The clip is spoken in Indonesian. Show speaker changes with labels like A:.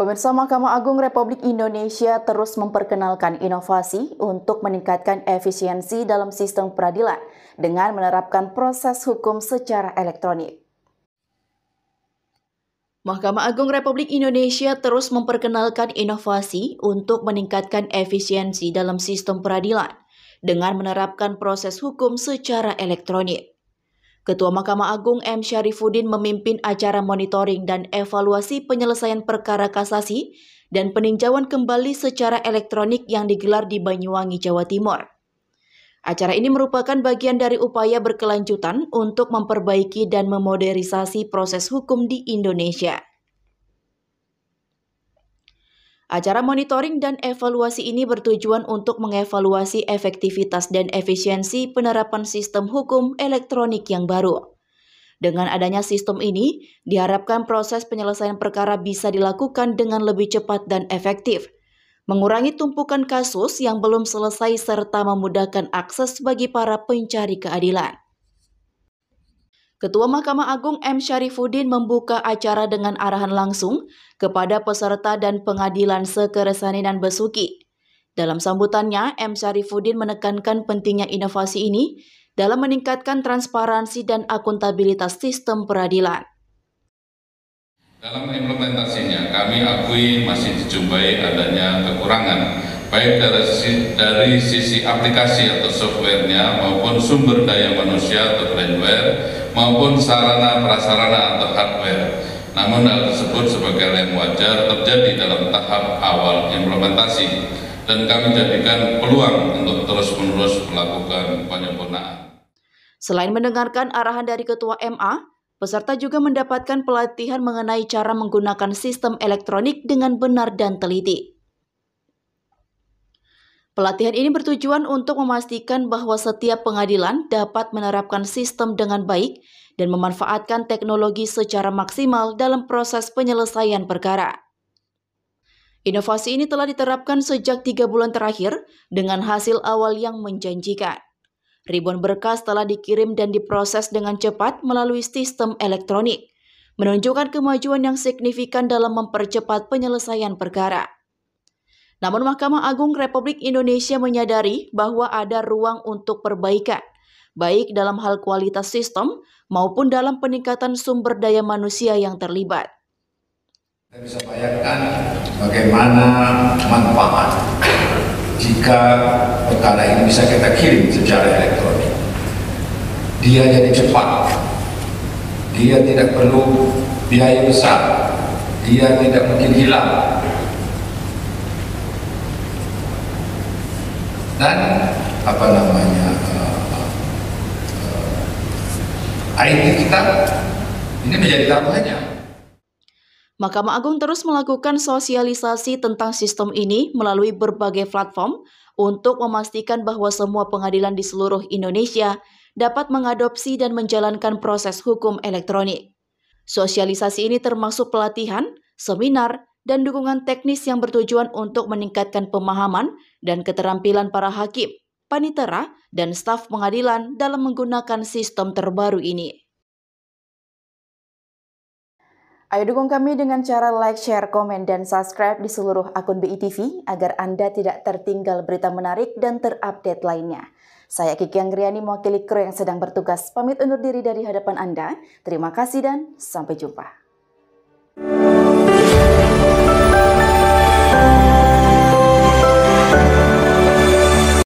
A: Pemirsa Mahkamah Agung Republik Indonesia terus memperkenalkan inovasi untuk meningkatkan efisiensi dalam sistem peradilan dengan menerapkan proses hukum secara elektronik. Mahkamah Agung Republik Indonesia terus memperkenalkan inovasi untuk meningkatkan efisiensi dalam sistem peradilan dengan menerapkan proses hukum secara elektronik. Ketua Mahkamah Agung M. Syarifuddin memimpin acara monitoring dan evaluasi penyelesaian perkara kasasi dan peninjauan kembali secara elektronik yang digelar di Banyuwangi, Jawa Timur. Acara ini merupakan bagian dari upaya berkelanjutan untuk memperbaiki dan memodernisasi proses hukum di Indonesia. Acara monitoring dan evaluasi ini bertujuan untuk mengevaluasi efektivitas dan efisiensi penerapan sistem hukum elektronik yang baru. Dengan adanya sistem ini, diharapkan proses penyelesaian perkara bisa dilakukan dengan lebih cepat dan efektif, mengurangi tumpukan kasus yang belum selesai serta memudahkan akses bagi para pencari keadilan. Ketua Mahkamah Agung M. Syarifuddin membuka acara dengan arahan langsung kepada peserta dan pengadilan Sekeresani dan Besuki. Dalam sambutannya, M. Syarifuddin menekankan pentingnya inovasi ini dalam meningkatkan transparansi dan akuntabilitas sistem peradilan.
B: Dalam implementasinya, kami akui masih dijumpai adanya kekurangan, baik dari sisi, dari sisi aplikasi atau softwarenya maupun sumber daya manusia atau brandware maupun sarana prasarana atau hardware. Namun hal tersebut sebagai yang wajar terjadi dalam tahap awal implementasi dan kami jadikan peluang untuk terus-menerus melakukan penyempurnaan.
A: Selain mendengarkan arahan dari Ketua MA, peserta juga mendapatkan pelatihan mengenai cara menggunakan sistem elektronik dengan benar dan teliti. Pelatihan ini bertujuan untuk memastikan bahwa setiap pengadilan dapat menerapkan sistem dengan baik dan memanfaatkan teknologi secara maksimal dalam proses penyelesaian perkara. Inovasi ini telah diterapkan sejak tiga bulan terakhir dengan hasil awal yang menjanjikan. Ribuan berkas telah dikirim dan diproses dengan cepat melalui sistem elektronik, menunjukkan kemajuan yang signifikan dalam mempercepat penyelesaian perkara. Namun Mahkamah Agung Republik Indonesia menyadari bahwa ada ruang untuk perbaikan, baik dalam hal kualitas sistem maupun dalam peningkatan sumber daya manusia yang terlibat. Kita bisa
B: bayangkan bagaimana manfaat jika perkara ini bisa kita kirim secara elektronik. Dia jadi cepat, dia tidak perlu biaya besar, dia tidak mungkin hilang, dan apa namanya uh, uh, IT kita ini menjadi taruhannya.
A: Mahkamah Agung terus melakukan sosialisasi tentang sistem ini melalui berbagai platform untuk memastikan bahwa semua pengadilan di seluruh Indonesia dapat mengadopsi dan menjalankan proses hukum elektronik. Sosialisasi ini termasuk pelatihan, seminar, dan dukungan teknis yang bertujuan untuk meningkatkan pemahaman dan keterampilan para hakim, panitera, dan staf pengadilan dalam menggunakan sistem terbaru ini. Ayo dukung kami dengan cara like, share, komen, dan subscribe di seluruh akun BITV agar Anda tidak tertinggal berita menarik dan terupdate lainnya. Saya Kiki Anggriani mewakili kru yang sedang bertugas pamit undur diri dari hadapan Anda. Terima kasih dan sampai jumpa.